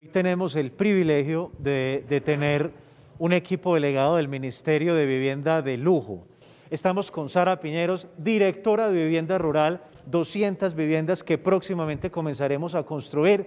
Hoy tenemos el privilegio de, de, tener un equipo delegado del Ministerio de Vivienda de Lujo. Estamos con Sara Piñeros, directora de Vivienda Rural, 200 viviendas que próximamente comenzaremos a construir,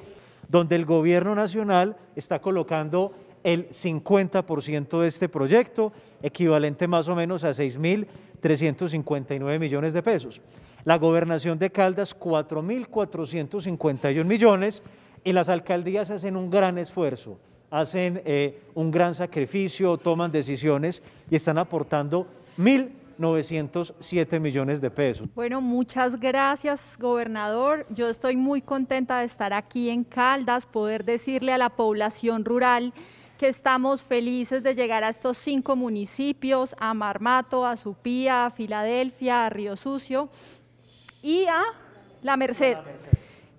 donde el gobierno nacional está colocando el 50% de este proyecto, equivalente más o menos a 6.359 millones de pesos. La gobernación de Caldas, 4.451 millones y las alcaldías hacen un gran esfuerzo, hacen eh, un gran sacrificio, toman decisiones y están aportando 1.907 millones de pesos. Bueno, muchas gracias, gobernador. Yo estoy muy contenta de estar aquí en Caldas, poder decirle a la población rural que estamos felices de llegar a estos cinco municipios, a Marmato, a Supía, a Filadelfia, a Río Sucio y a La Merced.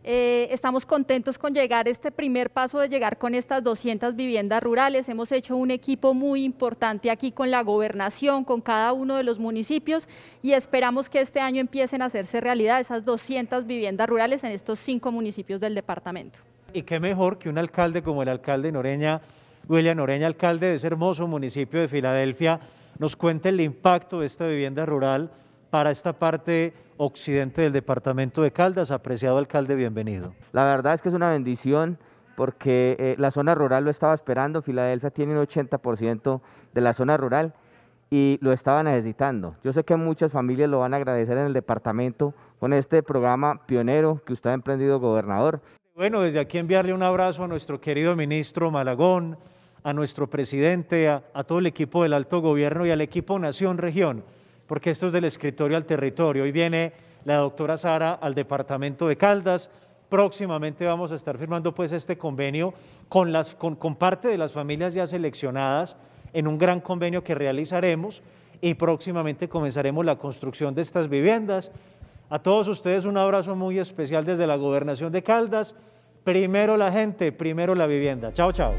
Eh, estamos contentos con llegar este primer paso de llegar con estas 200 viviendas rurales. Hemos hecho un equipo muy importante aquí con la gobernación, con cada uno de los municipios y esperamos que este año empiecen a hacerse realidad esas 200 viviendas rurales en estos cinco municipios del departamento. Y qué mejor que un alcalde como el alcalde Noreña, William Noreña, alcalde de ese hermoso municipio de Filadelfia, nos cuente el impacto de esta vivienda rural para esta parte occidente del departamento de Caldas. Apreciado alcalde, bienvenido. La verdad es que es una bendición porque eh, la zona rural lo estaba esperando. Filadelfia tiene un 80% de la zona rural y lo estaba necesitando. Yo sé que muchas familias lo van a agradecer en el departamento con este programa pionero que usted ha emprendido, gobernador. Bueno, desde aquí enviarle un abrazo a nuestro querido ministro Malagón, a nuestro presidente, a todo el equipo del alto gobierno y al equipo Nación Región porque esto es del escritorio al territorio. Hoy viene la doctora Sara al departamento de Caldas. Próximamente vamos a estar firmando pues este convenio con, con parte de las familias ya seleccionadas en un gran convenio que realizaremos y próximamente comenzaremos la construcción de estas viviendas. A todos ustedes un abrazo muy especial desde la gobernación de Caldas. Primero la gente, primero la vivienda. Chao, chao.